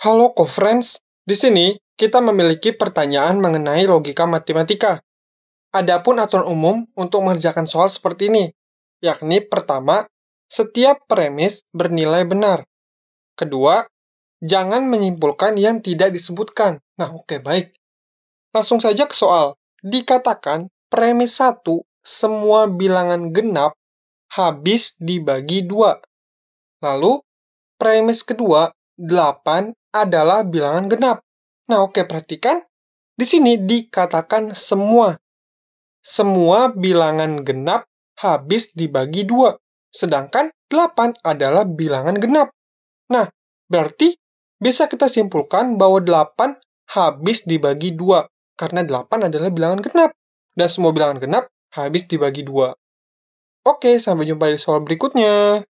Halo co-friends, di sini kita memiliki pertanyaan mengenai logika matematika. Adapun aturan umum untuk mengerjakan soal seperti ini, yakni pertama, setiap premis bernilai benar. Kedua, jangan menyimpulkan yang tidak disebutkan. Nah, oke okay, baik. Langsung saja ke soal. Dikatakan premis 1 semua bilangan genap habis dibagi 2. Lalu, premis kedua 8 adalah bilangan genap. Nah, oke, perhatikan. Di sini dikatakan semua. Semua bilangan genap habis dibagi dua. Sedangkan 8 adalah bilangan genap. Nah, berarti bisa kita simpulkan bahwa 8 habis dibagi dua. Karena 8 adalah bilangan genap. Dan semua bilangan genap habis dibagi dua. Oke, sampai jumpa di soal berikutnya.